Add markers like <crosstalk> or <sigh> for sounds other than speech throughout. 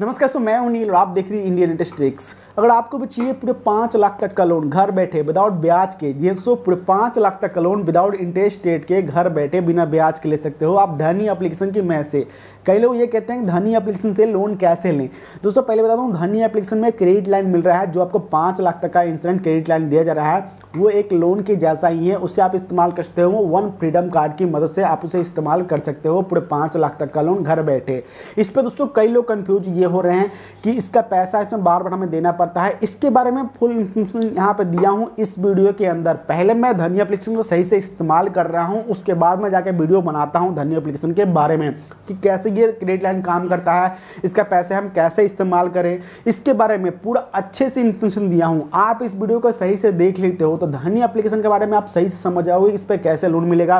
नमस्कार सो मैं अनिल और आप देख रही हैं इंडियन इंडस्ट्रिक्स अगर आपको भी चाहिए पूरे पाँच लाख तक का लोन घर बैठे विदाउट ब्याज के जी हाँ, सो पूरे पाँच लाख तक का लोन विदाउट इंटरेस्ट रेट के घर बैठे बिना ब्याज के ले सकते हो आप धनी एप्लीकेशन की मैं से कई लोग ये कहते हैं कि धनी एप्लीकेशन से लोन कैसे लें दोस्तों पहले बता दूँ धनी एप्लीकेशन में क्रेडिट लाइन मिल रहा है जो आपको पाँच लाख तक का इंस्टेंट क्रेडिट लाइन दिया जा रहा है वो एक लोन के जैसा ही है उसे आप इस्तेमाल कर सकते हो वन फ्रीडम कार्ड की मदद से आप उसे इस्तेमाल कर सकते हो पूरे पाँच लाख तक का लोन घर बैठे इस पर दोस्तों कई लोग कन्फ्यूज ये ये हो रहे हैं कि इसका पैसा इसमें बार बार हमें देना पड़ता है इसके बारे में फुल इन्फॉर्मेशन यहाँ पर दिया हूँ इस वीडियो के अंदर पहले मैं धनी अप्लीकेशन को सही से इस्तेमाल कर रहा हूँ उसके बाद मैं जाकर वीडियो बनाता हूँ धनी अप्लीकेशन के बारे में कि कैसे ये क्रेडिट लाइन काम करता है इसका पैसे हम कैसे इस्तेमाल करें इसके बारे में पूरा अच्छे से इन्फॉर्मेशन दिया हूँ आप इस वीडियो को सही से देख लेते हो तो धनी अप्लीकेशन के बारे में आप सही से समझ आओगे इस पर कैसे लोन मिलेगा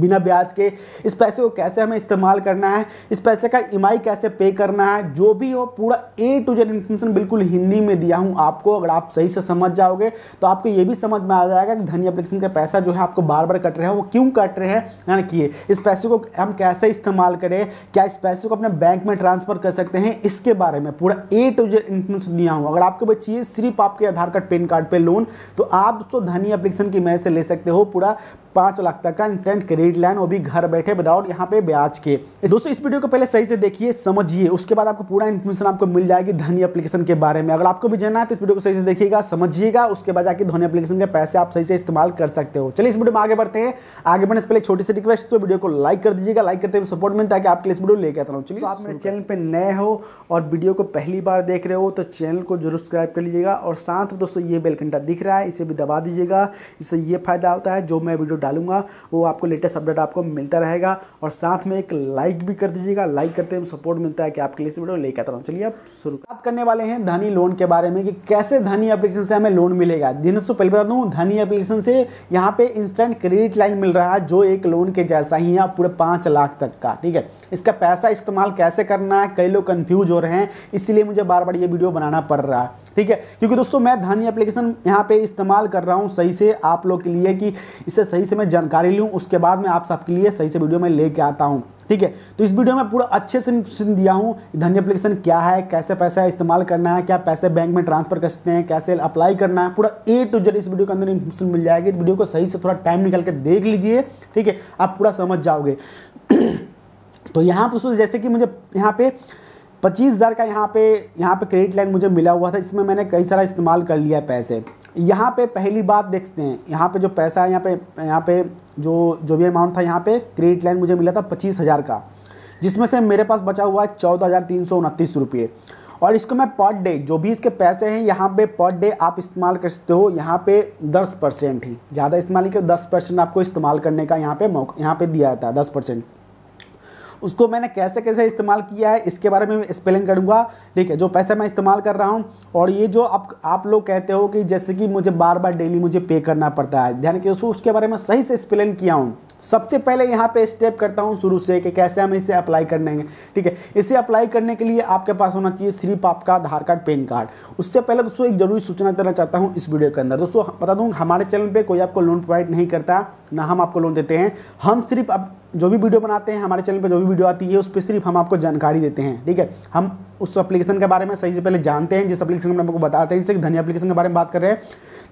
बिना ब्याज के इस पैसे को कैसे हमें इस्तेमाल करना है इस पैसे का ई e कैसे पे करना है जो भी हो पूरा ए टू जेड इन्फॉर्मेशन बिल्कुल हिंदी में दिया हूँ आपको अगर आप सही से समझ जाओगे तो आपको ये भी समझ में आ जाएगा कि धनी एप्लीकेशन का पैसा जो है आपको बार बार कट रहा है वो क्यों कट रहे हैं यानी कि इस पैसे को हम कैसे इस्तेमाल करें क्या इस पैसे को अपने बैंक में ट्रांसफ़र कर सकते हैं इसके बारे में पूरा ए टू जेड इन्फॉर्मेशन दिया हूँ अगर आपको चाहिए सिर्फ आपके आधार कार्ड पेन कार्ड पर लोन तो आप तो धनी एप्लीकेशन की मैसेज से ले सकते हो पूरा पाँच लाख तक का इंस्टेंट क्रेडिट क्रेडिट लाइन वो भी घर बैठे विदाउट यहाँ पे ब्याज के दोस्तों इस वीडियो को पहले सही से देखिए समझिए उसके बाद आपको पूरा इन्फॉर्मेशन आपको मिल जाएगी धनी एप्लीकेशन के बारे में अगर आपको भी जानना है तो इस वीडियो को सही से देखिएगा समझिएगा उसके बाद जाके धोनी एप्लीकेशन के पैसे आप सही से इस्तेमाल कर सकते हो चलिए इस वीडियो में आगे बढ़ते हैं आगे बढ़ने से पहले छोटी सी रिक्वेस्ट तो वीडियो को लाइक कर दीजिएगा लाइक करते हुए सपोर्ट में ताकि आपके लिए इस वीडियो लेके आता हूँ चलिए तो आप मेरे चैनल पर नए हो और वीडियो को पहली बार देख रहे हो तो चैनल को जरूर सब्सक्राइब कर लीजिएगा और साथ दोस्तों ये बेलकंटा दिख रहा है इसे भी दबा दीजिएगा इससे ये फायदा होता है जो मैं वीडियो डालूंगा वो आपको लेटेस्ट लेटेस्ट अपडेट आपको मिलता रहेगा और साथ में एक लाइक भी कर दीजिएगा लाइक करते हुए सपोर्ट मिलता है कि आपके लिए वीडियो लेकर आता हूँ चलिए आप शुरू बात करने वाले हैं धनी लोन के बारे में कि कैसे धनी एप्लीकेशन से हमें लोन मिलेगा दिन से पहले बता दूँ धनी एप्लीकेशन से यहाँ पे इंस्टेंट क्रेडिट लाइन मिल रहा है जो एक लोन के जैसा ही है पूरे पाँच लाख तक का ठीक है इसका पैसा इस्तेमाल कैसे करना है कई लोग कन्फ्यूज हो रहे हैं इसलिए मुझे बार बार ये वीडियो बनाना पड़ रहा है ठीक है क्योंकि दोस्तों मैं धानी एप्लीकेशन यहाँ पे इस्तेमाल कर रहा हूँ सही से आप लोग के लिए कि इससे सही से मैं जानकारी लूँ उसके बाद मैं आप सबके लिए सही से वीडियो में लेके आता हूँ ठीक है तो इस वीडियो में पूरा अच्छे से इन्फॉर्मेशन दिया हूँ धनी एप्लीकेशन क्या है कैसे पैसा इस्तेमाल करना है क्या पैसे बैंक में ट्रांसफर कर सकते हैं कैसे अप्लाई करना है पूरा ए टू जेड इस वीडियो के अंदर इन्फॉर्मेशन मिल जाएगी वीडियो को सही से थोड़ा टाइम निकाल के देख लीजिए ठीक है आप पूरा समझ जाओगे <clears throat> तो यहाँ पर जैसे कि मुझे यहाँ पे पच्चीस हज़ार का यहाँ पे यहाँ पे क्रेडिट लाइन मुझे मिला हुआ था इसमें मैंने कई सारा इस्तेमाल कर लिया है पैसे यहाँ पे पहली बात देखते हैं यहाँ पे जो पैसा है यहाँ पे यहाँ पे जो जो भी अमाउंट था यहाँ पे क्रेडिट लाइन मुझे मिला था पच्चीस हज़ार का जिसमें से मेरे पास बचा हुआ है चौदह हज़ार तीन सौ उनतीस रुपये और इसको मैं पर डे जो भी इसके पैसे हैं यहाँ पे पर डे आप इस्तेमाल कर सकते हो यहाँ पे दस परसेंट ही ज़्यादा इस्तेमाल नहीं कर दस परसेंट आपको इस्तेमाल करने का यहाँ पे मौका यहाँ पे दिया जाता है दस परसेंट उसको मैंने कैसे कैसे इस्तेमाल किया है इसके बारे में एक्सप्लेन करूँगा ठीक है जो पैसा मैं इस्तेमाल कर रहा हूँ और ये जो आप आप लोग कहते हो कि जैसे कि मुझे बार बार डेली मुझे पे करना पड़ता है ध्यान के उसके बारे में सही से एक्सप्लेन किया हूँ सबसे पहले यहाँ पे स्टेप करता हूँ शुरू से कि कैसे हम इसे अप्लाई करने हैं ठीक है इसे अप्लाई करने के लिए आपके पास होना चाहिए सिर्फ आपका आधार कार्ड पेन कार्ड उससे पहले दोस्तों एक जरूरी सूचना देना चाहता हूँ इस वीडियो के अंदर दोस्तों बता दूँ हमारे चैनल पर कोई आपको लोन प्रोवाइड नहीं करता ना हम आपको लोन देते हैं हम सिर्फ जो भी वीडियो बनाते हैं हमारे चैनल पर जो भी वीडियो आती है उस पर सिर्फ हम आपको जानकारी देते हैं ठीक है हम उस एप्लीकेशन के बारे में सही से पहले जानते हैं जिस एप्लीकेशन में आपको बताते हैं जैसे धनिया एप्लीकेशन के बारे में बात कर रहे हैं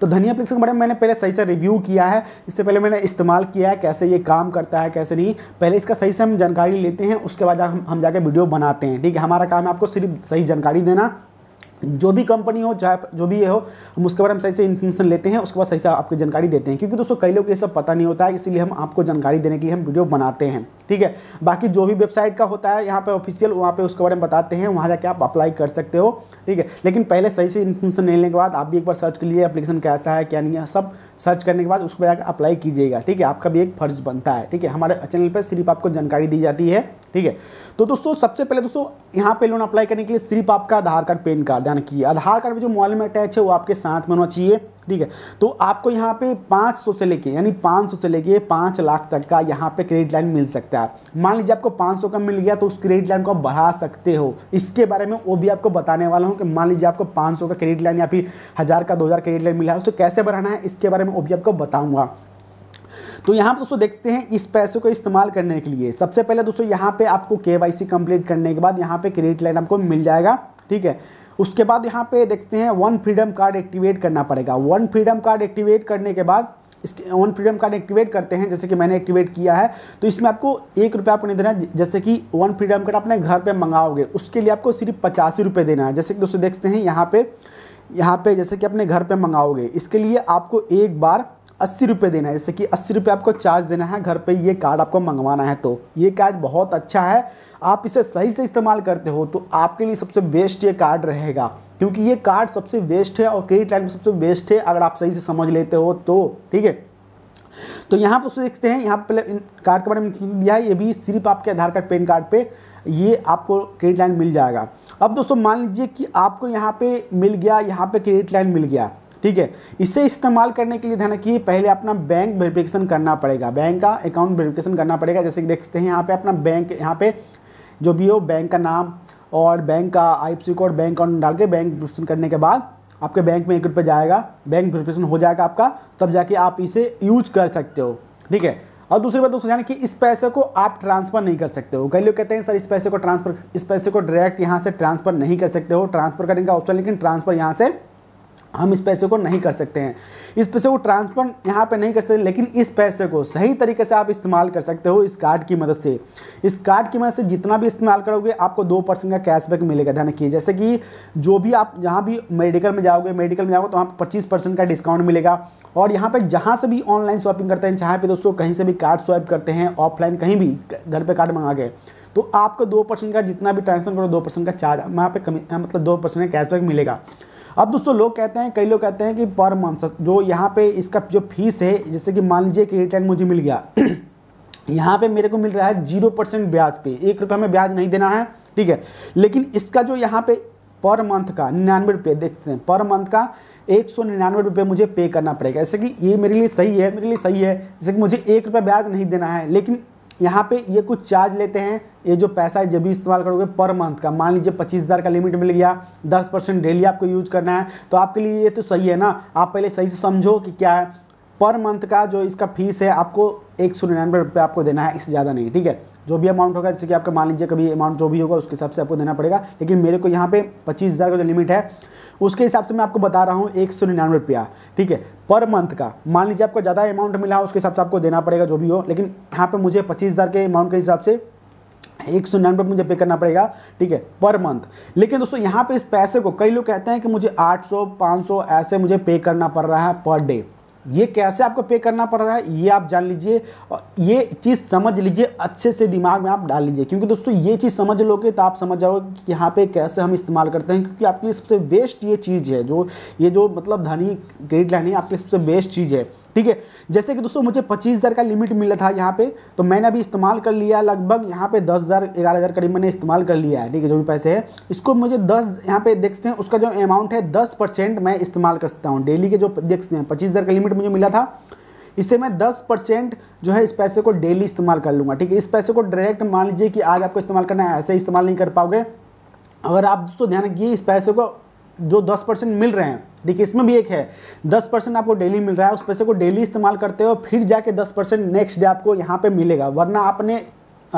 तो धनिया एप्लीकेशन के बारे में मैंने पहले सही से रिव्यू किया है इससे पहले मैंने इस्तेमाल किया है कैसे ये काम करता है कैसे नहीं पहले इसका सही से हम जानकारी लेते हैं उसके बाद हम हम जाकर वीडियो बनाते हैं ठीक है हमारा काम है आपको सिर्फ सही जानकारी देना जो भी कंपनी हो चाहे जो भी ये हो हम उसके बारे में सही से इन्फॉर्मेशन लेते हैं उसके बाद सही से आपकी जानकारी देते हैं क्योंकि दोस्तों कई लोग ये सब पता नहीं होता है इसीलिए हम आपको जानकारी देने के लिए हम वीडियो बनाते हैं ठीक है बाकी जो भी वेबसाइट का होता है यहाँ पे ऑफिशियल वहाँ पे उसके बारे में बताते हैं वहाँ जाके आप अप्लाई कर सकते हो ठीक है लेकिन पहले सही से इन्फॉर्मेशन लेने के बाद आप भी एक बार सर्च कर लिए अप्लीकेशन कैसा है क्या नहीं है सब सर्च करने के बाद उसको जाकर अप्लाई कीजिएगा ठीक है आपका भी एक फर्ज बनता है ठीक है हमारे चैनल पर सिर्फ आपको जानकारी दी जाती है ठीक है तो दोस्तों सबसे पहले दोस्तों यहाँ पे लोन अप्लाई करने के लिए सिर्फ आपका आधार कार्ड पेन कार्ड ध्यान रखिए आधार कार्ड में जो मोबाइल में अटैच है वो आपके साथ में होना चाहिए ठीक है तो आपको यहाँ पे 500 से लेके यानी 500 से लेके 5 लाख तक का यहाँ पे क्रेडिट लाइन मिल सकता है मान लीजिए आपको 500 का मिल गया तो उस क्रेडिट लाइन को आप बढ़ा सकते हो इसके बारे में वो भी आपको बताने वाला हूँ कि मान लीजिए आपको 500 का क्रेडिट लाइन या फिर हज़ार का दो हज़ार क्रेडिट लाइन मिला है उसको कैसे बढ़ाना है इसके बारे में वो भी आपको बताऊँगा तो यहाँ पर दोस्तों देखते हैं इस पैसे को इस्तेमाल करने के लिए सबसे पहले दोस्तों यहाँ पे आपको के वाई कंप्लीट करने के बाद यहाँ पे क्रेडिट लाइन आपको मिल जाएगा ठीक है उसके बाद यहाँ पे देखते हैं वन फ्रीडम कार्ड एक्टिवेट करना पड़ेगा वन फ्रीडम कार्ड एक्टिवेट करने के बाद इसके वन फ्रीडम कार्ड एक्टिवेट करते हैं जैसे कि मैंने एक्टिवेट किया है तो इसमें आपको एक रुपया आपको नहीं देना है जैसे कि वन फ्रीडम कार्ड अपने घर पे मंगाओगे उसके लिए आपको सिर्फ पचासी रुपये देना है जैसे कि दोस्तों देखते हैं यहाँ पे यहाँ पे जैसे कि अपने घर पे मंगाओगे इसके लिए आपको एक बार अस्सी रुपये देना है जैसे कि अस्सी रुपये आपको चार्ज देना है घर पे ये कार्ड आपको मंगवाना है तो ये कार्ड बहुत अच्छा है आप इसे सही से इस्तेमाल करते हो तो आपके लिए सबसे बेस्ट ये कार्ड रहेगा क्योंकि ये कार्ड सबसे बेस्ट है और क्रेडिट लाइन में सबसे बेस्ट है अगर आप सही से समझ लेते हो तो ठीक है तो यहाँ पर देखते हैं यहाँ पहले इन कार्ड के बारे में दिया है ये भी सिर्फ आपके आधार कार्ड पेन कार्ड पे ये आपको क्रेडिट लाइन मिल जाएगा अब दोस्तों मान लीजिए कि आपको यहाँ पे मिल गया यहाँ पे क्रेडिट लाइन मिल गया ठीक है इसे इस्तेमाल करने के लिए ध्यान रखिए पहले अपना बैंक वेरिफिकेशन करना पड़ेगा बैंक का अकाउंट वेरिफिकेशन करना पड़ेगा जैसे कि देखते हैं यहाँ पे अपना बैंक यहाँ पे जो भी हो बैंक का नाम और बैंक का आई कोड बैंक अकाउंट डाल के बैंक वेरिफिकेशन करने के बाद आपके बैंक में एक रुपये जाएगा बैंक वेरिफिकेशन हो जाएगा आपका तब जाके आप इसे यूज कर सकते हो ठीक है और दूसरी बात दोस्तों ध्यान कि इस पैसे को आप ट्रांसफर नहीं कर सकते हो कई लोग कहते हैं सर इस पैसे को ट्रांसफर इस पैसे को डायरेक्ट यहाँ से ट्रांसफर नहीं कर सकते हो ट्रांसफर करने का ऑप्शन लेकिन ट्रांसफर यहाँ से हम इस पैसे को नहीं कर सकते हैं इस पैसे को ट्रांसफर यहाँ पे नहीं कर सकते लेकिन इस पैसे को सही तरीके से आप इस्तेमाल कर सकते हो इस कार्ड की मदद से इस कार्ड की मदद से जितना भी इस्तेमाल करोगे आपको दो परसेंट का कैशबैक मिलेगा ध्यान रखिए जैसे कि जो भी आप जहाँ भी मेडिकल में जाओगे मेडिकल में जाओगे तो वहाँ पर पच्चीस का डिस्काउंट मिलेगा और यहाँ पर जहाँ से भी ऑनलाइन शॉपिंग करते हैं चाहे पे दोस्तों कहीं से भी कार्ड स्वाइप करते हैं ऑफलाइन कहीं भी घर पर कार्ड मंगा गए तो आपको दो परसेंट का जितना भी ट्रांसफर करो दो परसेंट का चार्ज वहाँ पे कमी मतलब दो परसेंट का कैशबैक मिलेगा अब दोस्तों लोग कहते हैं कई लोग कहते हैं कि पर मंथ जो यहाँ पे इसका जो फीस है जैसे कि मान लीजिए कि रिटर्न मुझे मिल गया <clears throat> यहाँ पे मेरे को मिल रहा है जीरो परसेंट ब्याज पे एक रुपये में ब्याज नहीं देना है ठीक है लेकिन इसका जो यहाँ पे पर मंथ का निन्यानवे रुपये देखते हैं पर मंथ का एक सौ निन्यानवे रुपये मुझे पे करना पड़ेगा जैसे कि ये मेरे लिए सही है मेरे लिए सही है जैसे कि मुझे एक रुपये ब्याज नहीं देना है लेकिन यहाँ पे ये कुछ चार्ज लेते हैं ये जो पैसा है जब भी इस्तेमाल करोगे पर मंथ का मान लीजिए पच्चीस हज़ार का लिमिट मिल गया दस परसेंट डेली आपको यूज करना है तो आपके लिए ये तो सही है ना आप पहले सही से समझो कि क्या है पर मंथ का जो इसका फीस है आपको एक सौ निन्यानवे रुपये आपको देना है इससे ज़्यादा नहीं ठीक है जो भी अमाउंट होगा जैसे कि आपका मान लीजिए कभी अमाउंट जो भी होगा उसके हिसाब से आपको देना पड़ेगा लेकिन मेरे को यहाँ पे पच्चीस हज़ार का जो लिमिट है उसके हिसाब से मैं आपको बता रहा हूँ एक सौ निन्यानवे रुपया ठीक है पर मंथ का मान लीजिए आपको ज़्यादा अमाउंट मिला उसके हिसाब से आपको देना पड़ेगा जो भी हो लेकिन यहाँ पर मुझे पच्चीस हज़ार के अमाउंट के हिसाब से एक सौ निन्यानवे मुझे पे करना पड़ेगा ठीक है पर मंथ लेकिन दोस्तों यहाँ पे इस पैसे को कई लोग कहते हैं कि मुझे 800 500 ऐसे मुझे पे करना पड़ रहा है पर डे ये कैसे आपको पे करना पड़ रहा है ये आप जान लीजिए और ये चीज़ समझ लीजिए अच्छे से दिमाग में आप डाल लीजिए क्योंकि दोस्तों ये चीज़ समझ लोगे तो आप समझ जाओगे कि यहाँ पे कैसे हम इस्तेमाल करते हैं क्योंकि आपकी सबसे बेस्ट ये चीज़ है जो ये जो मतलब धनी क्रेडिट लाइन है आपकी सबसे बेस्ट चीज़ है ठीक है जैसे कि दोस्तों मुझे पच्चीस हज़ार का लिमिट मिला था यहाँ पे तो मैंने अभी इस्तेमाल कर लिया लगभग यहाँ पे दस हज़ार ग्यारह हज़ार करीब मैंने इस्तेमाल कर लिया है ठीक है जो भी पैसे है इसको मुझे दस यहाँ पे देखते हैं उसका जो अमाउंट है दस परसेंट मैं इस्तेमाल कर सकता हूँ डेली के जो देखते हैं पच्चीस हज़ार का लिमिट मुझे मिला था इससे मैं दस परसेंट जो है इस पैसे को डेली इस्तेमाल कर लूँगा ठीक है इस पैसे को डायरेक्ट मान लीजिए कि आज आपको इस्तेमाल करना है ऐसे इस्तेमाल नहीं कर पाओगे अगर आप दोस्तों ध्यान रखिए इस पैसे को जो दस परसेंट मिल रहे हैं ठीक है इसमें भी एक है दस परसेंट आपको डेली मिल रहा है उस पैसे को डेली इस्तेमाल करते हो फिर जाके दस परसेंट नेक्स्ट डे आपको यहाँ पे मिलेगा वरना आपने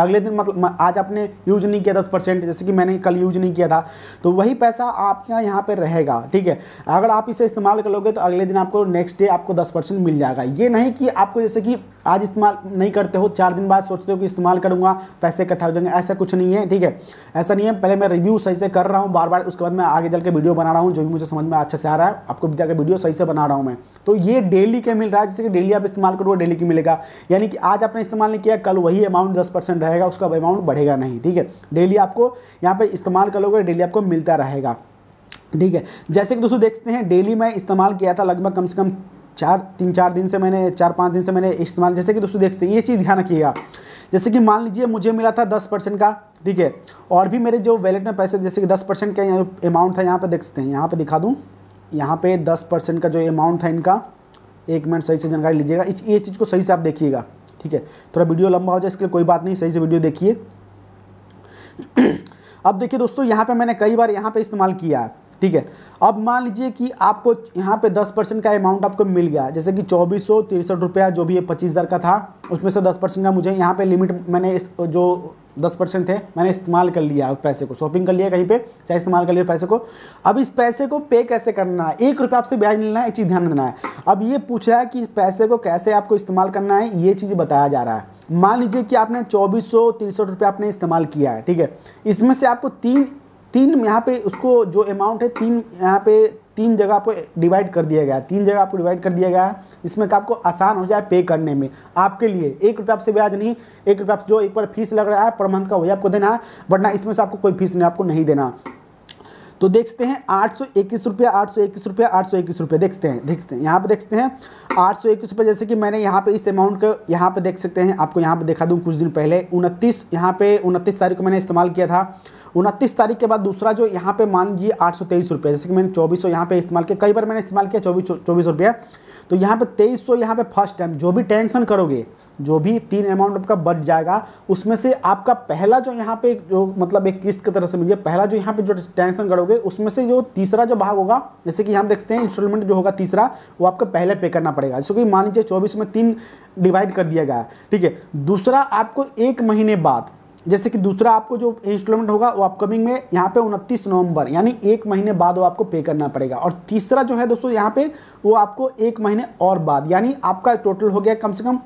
अगले दिन मतलब आज आपने यूज नहीं किया दस परसेंट जैसे कि मैंने कल यूज नहीं किया था तो वही पैसा आपके यहाँ यहाँ पर रहेगा ठीक है अगर आप इसे इस्तेमाल कर लोगे तो अगले दिन आपको नेक्स्ट डे आपको दस परसेंट मिल जाएगा ये नहीं कि आपको जैसे कि आज इस्तेमाल नहीं करते हो चार दिन बाद सोचते हो कि इस्तेमाल करूंगा पैसे इकट्ठा हो जाएंगे ऐसा कुछ नहीं है ठीक है ऐसा नहीं है पहले मैं रिव्यू सही से कर रहा हूँ बार बार उसके बाद मैं आगे चल के वीडियो बना रहा हूँ जो भी मुझे समझ में अच्छा से आ रहा है आपको जाकर वीडियो सही से बना रहा हूँ मैं तो ये डेली का मिल रहा है जैसे कि डेली आप इस्तेमाल करोगे डेली की मिलेगा यानी कि आज आपने इस्तेमाल नहीं किया कल वही अमाउंट दस परसेंट रहेगा उसका अमाउंट बढ़ेगा नहीं ठीक है डेली आपको यहाँ पर इस्तेमाल करोगे डेली आपको मिलता रहेगा ठीक है जैसे कि दोस्तों देखते हैं डेली मैं इस्तेमाल किया था लगभग कम से कम चार तीन चार दिन से मैंने चार पाँच दिन से मैंने इस्तेमाल जैसे कि दोस्तों देख सकते हैं ये चीज़ ध्यान रखिएगा जैसे कि मान लीजिए मुझे मिला था दस परसेंट का ठीक है और भी मेरे जो वैलेट में पैसे जैसे कि दस परसेंट का अमाउंट था यहाँ पर देख सकते हैं यहाँ पर दिखा दूँ यहाँ पे दस परसेंट का जो अमाउंट था इनका एक मिनट सही से जानकारी लीजिएगा ये चीज़ को सही से आप देखिएगा ठीक है थोड़ा वीडियो लंबा हो जाए इसके लिए कोई बात नहीं सही से वीडियो देखिए <clears throat> अब देखिए दोस्तों यहाँ पर मैंने कई बार यहाँ पर इस्तेमाल किया है ठीक है अब मान लीजिए कि आपको यहाँ पे 10 परसेंट का अमाउंट आपको मिल गया जैसे कि चौबीस सौ तिरसठ रुपया जो भी है पच्चीस हज़ार का था उसमें से 10 परसेंट का मुझे यहाँ पे लिमिट मैंने इस जो 10 परसेंट थे मैंने इस्तेमाल कर लिया पैसे को शॉपिंग कर लिया कहीं पे चाहे इस्तेमाल कर लिया पैसे को अब इस पैसे को पे कैसे करना है एक रुपया आपसे ब्याज लेना है एक चीज़ ध्यान देना है अब ये पूछ रहा है कि पैसे को कैसे आपको इस्तेमाल करना है ये चीज़ बताया जा रहा है मान लीजिए कि आपने चौबीस सौ तिरसठ रुपया आपने इस्तेमाल किया है ठीक है इसमें से आपको तीन तीन यहाँ पे उसको जो अमाउंट है तीन यहाँ पे तीन जगह आपको डिवाइड कर दिया गया तीन जगह आपको डिवाइड कर दिया गया है इसमें का आपको आसान हो जाए पे करने में आपके लिए एक रुपया आपसे ब्याज नहीं एक रुपया जो एक बार फीस लग रहा है पर मंथ का वही आपको देना है वरना इसमें से आपको कोई फीस नहीं आपको नहीं देना तो देखते हैं आठ सौ इक्कीस रुपया आठ सौ इक्कीस रुपया आठ सौ इक्कीस रुपया देखते हैं देखते हैं यहाँ पे देखते हैं आठ सौ इक्कीस रुपये जैसे कि मैंने यहाँ पे इस अमाउंट को यहाँ पे देख सकते हैं आपको यहाँ पे दिखा दूँ कुछ दिन पहले उनतीस यहाँ पे उनतीस तारीख को मैंने इस्तेमाल किया था उनतीस तारीख के बाद दूसरा जो यहाँ पे मान लीजिए आठ सौ तेईस रुपये जैसे कि मैंने चौबीस सौ यहाँ पे इस्तेमाल किया कई बार मैंने इस्तेमाल किया चौबीस चौबीस रुपये तो यहाँ पे तेईस सौ यहाँ पे फर्स्ट टाइम जो भी टेंशन करोगे जो भी तीन अमाउंट आपका बच जाएगा उसमें से आपका पहला जो यहाँ पे जो मतलब एक किस्त की तरह से मिलिए पहला जो यहाँ पे जो टेंशन करोगे उसमें से जो तीसरा जो भाग होगा जैसे कि हम देखते हैं इंस्टॉलमेंट जो होगा तीसरा वो आपको पहले पे करना पड़ेगा जैसे कि मान लीजिए चौबीस में तीन डिवाइड कर दिया गया ठीक है दूसरा आपको एक महीने बाद जैसे कि दूसरा आपको जो इंस्टॉलमेंट होगा वो अपकमिंग में यहाँ पे उनतीस नवंबर यानी एक महीने बाद वो आपको पे करना पड़ेगा और तीसरा जो है दोस्तों यहाँ पे वो आपको एक महीने और बाद यानी आपका टोटल हो गया कम से कम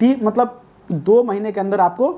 ती मतलब दो महीने के अंदर आपको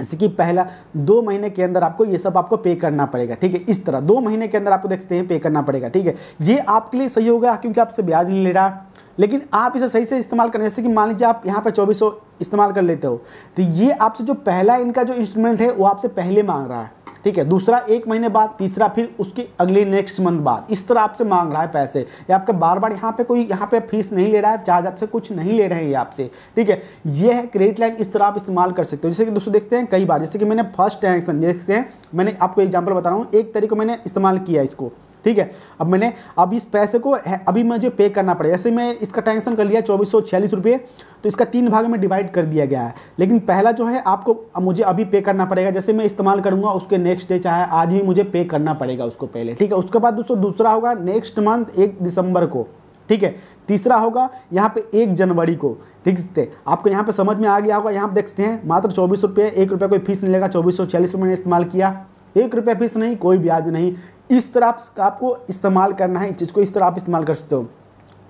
जैसे कि पहला दो महीने के अंदर आपको ये सब आपको पे करना पड़ेगा ठीक है इस तरह दो महीने के अंदर आपको देखते हैं पे करना पड़ेगा ठीक है ये आपके लिए सही होगा क्योंकि आपसे ब्याज नहीं ले रहा लेकिन आप इसे सही से इस्तेमाल करें जैसे कि मान लीजिए आप यहाँ पर चौबीस इस्तेमाल कर लेते हो तो ये आपसे जो पहला इनका जो इंस्ट्रूमेंट है वो आपसे पहले मांग रहा है ठीक है दूसरा एक महीने बाद तीसरा फिर उसके अगले नेक्स्ट मंथ बाद इस तरह आपसे मांग रहा है पैसे या आपका बार बार यहाँ पे कोई यहाँ पे फीस नहीं ले रहा है चार्ज आपसे कुछ नहीं ले रहे हैं ये आपसे ठीक है ये है क्रेडिट लाइन इस तरह आप इस्तेमाल कर सकते हो जैसे कि दोस्तों देखते हैं कई बार जैसे कि मैंने फर्स्ट ट्रांजेक्शन देखते हैं मैंने आपको एग्जाम्पल बता रहा हूँ एक तरीके मैंने इस्तेमाल किया इसको ठीक है अब मैंने अब इस पैसे को अभी मुझे पे करना पड़ेगा जैसे मैं इसका टेंशन कर लिया चौबीस सौ छियालीस रुपये तो इसका तीन भाग में डिवाइड कर दिया गया है लेकिन पहला जो है आपको मुझे अभी पे करना पड़ेगा जैसे मैं इस्तेमाल करूंगा उसके नेक्स्ट डे चाहे आज ही मुझे पे करना पड़ेगा उसको पहले ठीक है उसके बाद दोस्तों दूसरा होगा नेक्स्ट मंथ एक दिसंबर को ठीक है तीसरा होगा यहाँ पे एक जनवरी को ठीक है आपको यहाँ पे समझ में आ गया होगा यहाँ पे देखते हैं मात्र चौबीस रुपये एक रुपये कोई फीस नहीं लेगा चौबीस सौ छियालीस रुपये मैंने इस्तेमाल किया एक रुपये फीस नहीं कोई ब्याज नहीं इस तरह आप, आपको इस्तेमाल करना है इस चीज़ को इस तरह आप इस्तेमाल कर सकते हो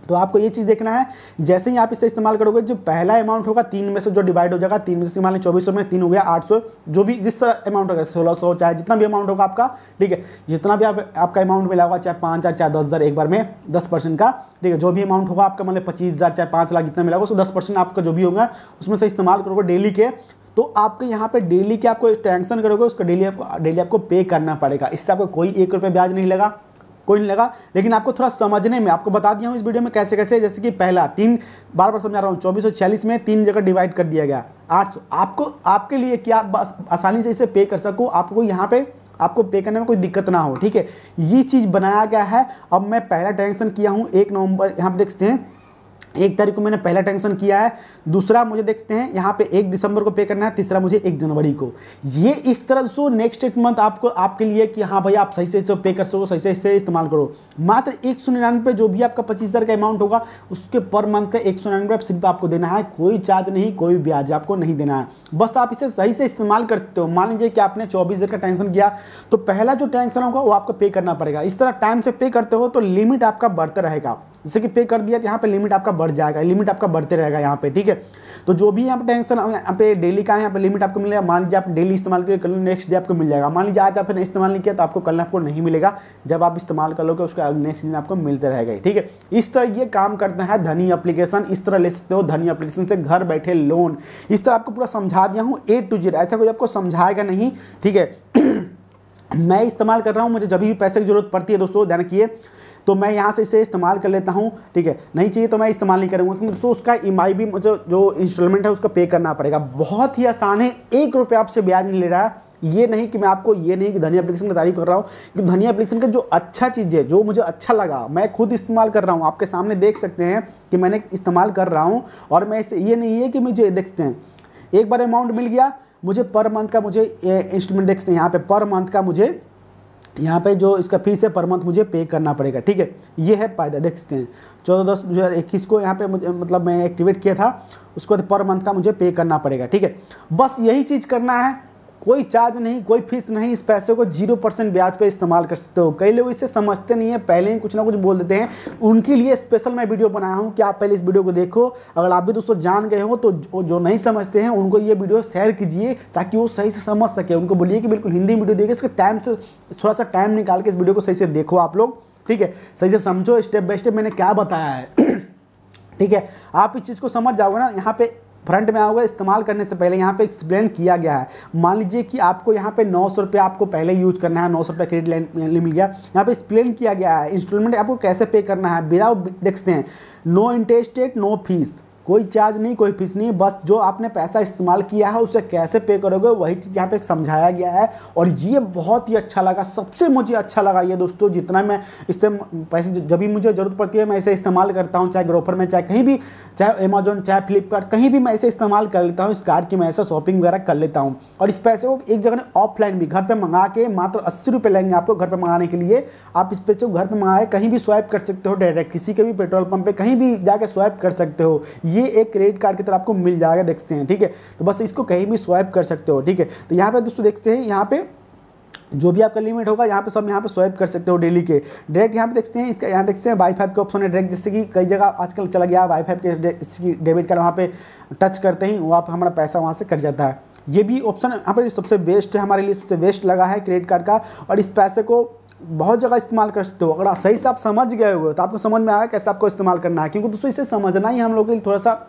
तो आपको ये चीज़ देखना है जैसे ही आप इसे इस्तेमाल करोगे जो पहला अमाउंट होगा तीन में से जो डिवाइड हो जाएगा तीन में से मान लें चौबीस में तीन हो गया आठ सौ जो भी जिस अमाउंट होगा सोलह सौ चाहे जितना भी अमाउंट होगा आपका ठीक है जितना भी आप आपका अमाउंट मिला होगा चाहे पाँच हज़ार चाहे दस हज़ार एक बार में दस परसेंट का ठीक है जो भी अमाउंट होगा आपका मान लें पच्चीस हज़ार चाहे पाँच लाख जितना मिला होगा उसको दस परसेंट आपका जो भी होगा उसमें से इस्तेमाल करोगे डेली के तो आपके यहाँ पे डेली क्या आपको टेंशन करोगे उसका डेली आपको डेली आपको पे करना पड़ेगा इससे आपको कोई एक रुपये ब्याज नहीं लगा कोई नहीं लगा लेकिन आपको थोड़ा समझने में आपको बता दिया हूँ इस वीडियो में कैसे कैसे जैसे कि पहला तीन बार बार समझा रहा हूँ चौबीस में तीन जगह डिवाइड कर दिया गया आठ आपको आपके लिए क्या आसानी से इसे पे कर सको आपको यहाँ पर आपको पे करने में कोई दिक्कत ना हो ठीक है ये चीज़ बनाया गया है अब मैं पहला टेंशन किया हूँ एक नवंबर यहाँ पर देखते हैं एक तारीख को मैंने पहला टेंशन किया है दूसरा मुझे देखते हैं यहाँ पे एक दिसंबर को पे करना है तीसरा मुझे एक जनवरी को ये इस तरह से नेक्स्ट एक मंथ आपको आपके लिए कि हाँ भाई आप सही से सही पे कर सको सही से इसे इस्तेमाल करो मात्र एक सौ निन्यानवे जो भी आपका पच्चीस हज़ार का अमाउंट होगा उसके पर मंथ का एक सौ निन्यानवे सिर्फ आपको देना है कोई चार्ज नहीं कोई ब्याज आपको नहीं देना है बस आप इसे सही से इस्तेमाल कर सकते हो मान लीजिए कि आपने चौबीस का टेंशन किया तो पहला जो टेंशन होगा वो आपको पे करना पड़ेगा इस तरह टाइम से पे करते हो तो लिमिट आपका बढ़ता रहेगा जैसे कि पे कर दिया तो यहाँ पे लिमिट आपका बढ़ जाएगा लिमिट आपका बढ़ते रहेगा यहाँ पे ठीक है तो जो भी यहाँ पे टेंशन यहाँ पे डेली का है यहाँ पे लिमिट आपको मिलेगा मान लीजिए आप डेली इस्तेमाल करिए कल नेक्स्ट डे आपको मिल जाएगा मान लीजिए आज आपने इस्तेमाल नहीं किया तो आपको कल आपको नहीं मिलेगा जब आप इस्तेमाल कर लोगे उसका नेक्स्ट दिन आपको मिलते रहेगा ठीक है इस तरह ये काम करता है धनी अप्लीकेशन इस तरह ले सकते हो धनी अप्लीकेशन से घर बैठे लोन इस तरह आपको पूरा समझा दिया हूँ ए टू जीरो ऐसा कोई आपको समझाएगा नहीं ठीक है <clears throat> मैं इस्तेमाल कर रहा हूँ मुझे जब भी पैसे की जरूरत पड़ती है दोस्तों ध्यान रखिए तो मैं यहाँ से इसे इस्तेमाल कर लेता हूँ ठीक है नहीं चाहिए तो मैं इस्तेमाल नहीं करूँगा क्योंकि दोस्तों उसका ई भी मुझे जो इंस्टॉलमेंट है उसका पे करना पड़ेगा बहुत ही आसान है एक रुपये आपसे ब्याज नहीं ले रहा है ये नहीं कि मैं आपको ये नहीं कि धनिया एप्लीकेशन की तारीफ कर रहा हूँ कि धनिया एप्लीकेशन का जो अच्छा चीज़ है जो मुझे अच्छा लगा मैं खुद इस्तेमाल कर रहा हूँ आपके सामने देख सकते हैं कि मैंने इस्तेमाल कर रहा हूँ और मैं इसे ये नहीं है कि मुझे देखते हैं एक बार अमाउंट मिल गया मुझे पर मंथ का मुझे इंस्ट्रूमेंट देखते हैं यहाँ पर पर मंथ का मुझे यहाँ पे जो इसका फीस है पर मंथ मुझे पे करना पड़ेगा ठीक है ये है फायदा देख सकते हैं चौदह दस दो हज़ार इक्कीस को यहाँ पे मुझे मतलब मैं एक्टिवेट किया था उसको पर मंथ का मुझे पे करना पड़ेगा ठीक है बस यही चीज़ करना है कोई चार्ज नहीं कोई फीस नहीं इस पैसे को जीरो परसेंट ब्याज पर इस्तेमाल कर सकते हो कई लोग इससे समझते नहीं है पहले ही कुछ ना कुछ बोल देते हैं उनके लिए स्पेशल मैं वीडियो बनाया हूँ कि आप पहले इस वीडियो को देखो अगर आप भी दोस्तों जान गए हो तो जो नहीं समझते हैं उनको ये वीडियो शेयर कीजिए ताकि वो सही से समझ सके उनको बोलिए कि बिल्कुल हिंदी वीडियो देखिए इसके टाइम से थोड़ा सा टाइम निकाल के इस वीडियो को सही से देखो आप लोग ठीक है सही से समझो स्टेप बाय स्टेप मैंने क्या बताया है <clears throat> ठीक है आप इस चीज़ को समझ जाओगे ना यहाँ पे फ्रंट में आऊँगा इस्तेमाल करने से पहले यहाँ पे एक्सप्लेन किया गया है मान लीजिए कि आपको यहाँ पे नौ सौ रुपये आपको पहले यूज करना है नौ सौ रुपये क्रेडिट मिल गया यहाँ पे एक्सप्लेन किया गया है इंस्टॉलमेंट आपको कैसे पे करना है बिना देखते हैं no interest rate no fees कोई चार्ज नहीं कोई फीस नहीं बस जो आपने पैसा इस्तेमाल किया है उसे कैसे पे करोगे वही चीज़ यहाँ पे समझाया गया है और ये बहुत ही अच्छा लगा सबसे मुझे अच्छा लगा ये दोस्तों जितना मैं इससे पैसे जब भी मुझे ज़रूरत पड़ती है मैं इसे इस्तेमाल करता हूँ चाहे ग्रोफर में चाहे कहीं भी चाहे अमेजोन चाहे फ्लिपकार्ट कहीं भी मैं इसे इस्तेमाल कर लेता हूँ इस कार्ड की मैं ऐसा शॉपिंग वगैरह कर लेता हूँ और इस पैसे को एक जगह ऑफलाइन भी घर पर मंगा के मात्र अस्सी रुपये लेंगे आपको घर पर मंगाने के लिए आप इस पैसे को घर पर मंगाए कहीं भी स्वाइप कर सकते हो डायरेक्ट किसी के भी पेट्रोल पंप पर कहीं भी जाकर स्वाइप कर सकते हो ये ये एक क्रेडिट कार्ड की तरह आपको मिल जाएगा देखते हैं ठीक है तो बस इसको कहीं भी स्वाइप कर सकते हो ठीक है तो यहाँ पर दोस्तों देखते हैं यहाँ पर जो भी आपका लिमिट होगा यहाँ पे सब यहाँ पे स्वाइप कर सकते हो डेली के डायरेक्ट यहाँ पे देखते हैं इसका यहाँ देखते हैं वाई फाइव का ऑप्शन है डायरेक्ट जिससे कि कई जगह आजकल चला गया वाई फाइव के इसकी डेबिट कार्ड वहाँ पे टच करते ही वहाँ पर हमारा पैसा वहाँ से कट जाता है ये भी ऑप्शन यहाँ पर सबसे बेस्ट है हमारे लिए सबसे बेस्ट लगा है क्रेडिट कार्ड का और इस पैसे को बहुत जगह इस्तेमाल कर सकते हो अगर सही से आप समझ गए हो तो आपको समझ में आया कैसे आपको इस्तेमाल करना है क्योंकि दोस्तों इसे समझना ही हम लोग के लिए थोड़ा सा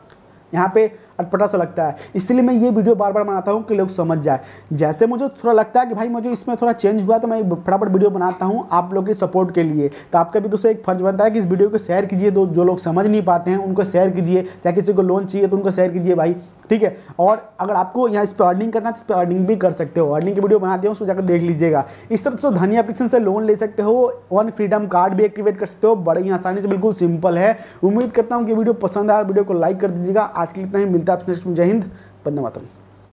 यहाँ पे अटपटा सा लगता है इसलिए मैं ये वीडियो बार बार बनाता हूँ कि लोग समझ जाए जैसे मुझे थोड़ा लगता है कि भाई मुझे इसमें थोड़ा चेंज हुआ तो मैं फटाफट वीडियो बनाता हूँ आप लोग की सपोर्ट के लिए तो आपका भी दोस्तों एक फर्ज बनता है कि इस वीडियो को शेयर कीजिए दो तो जो लोग समझ नहीं पाते हैं उनको शेयर कीजिए चाहे किसी को लोन चाहिए तो उनको शेयर कीजिए भाई ठीक है और अगर आपको यहाँ इस पर अर्निंग करना है तो इस पर अर्निंग भी कर सकते हो अर्निंग की वीडियो बना दिया उसको जाकर देख लीजिएगा इस तरह से तो धनिया एप्लीकेशन से लोन ले सकते हो वन फ्रीडम कार्ड भी एक्टिवेट कर सकते हो बड़े ही आसानी से बिल्कुल सिंपल है उम्मीद करता हूँ कि वीडियो पसंद आया वीडियो को लाइक कर दीजिएगा आज के लिए इतना ही मिलता है जय हिंद बंदा मातम